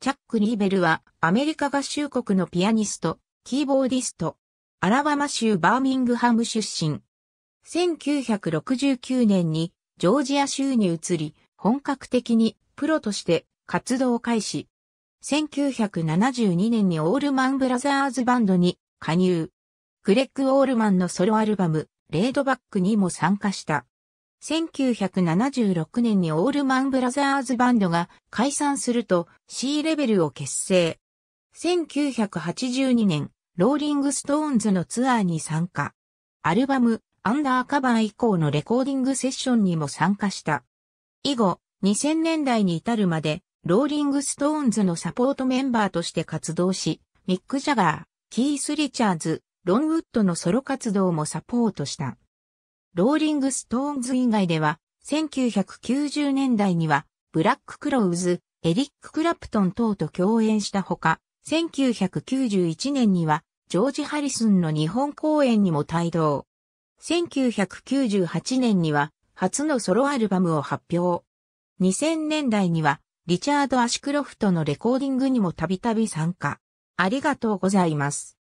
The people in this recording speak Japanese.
チャック・リーベルはアメリカ合衆国のピアニスト、キーボーディスト、アラバマ州バーミングハム出身。1969年にジョージア州に移り、本格的にプロとして活動を開始。1972年にオールマンブラザーズバンドに加入。グレッグ・オールマンのソロアルバム、レードバックにも参加した。1976年にオールマンブラザーズバンドが解散すると C レベルを結成。1982年、ローリングストーンズのツアーに参加。アルバム、アンダーカバー以降のレコーディングセッションにも参加した。以後、2000年代に至るまで、ローリングストーンズのサポートメンバーとして活動し、ミック・ジャガー、キース・リチャーズ、ロンウッドのソロ活動もサポートした。ローリングストーンズ以外では、1990年代には、ブラック・クロウズ、エリック・クラプトン等と共演したほか、1991年には、ジョージ・ハリスンの日本公演にも帯同。1998年には、初のソロアルバムを発表。2000年代には、リチャード・アシクロフトのレコーディングにもたびたび参加。ありがとうございます。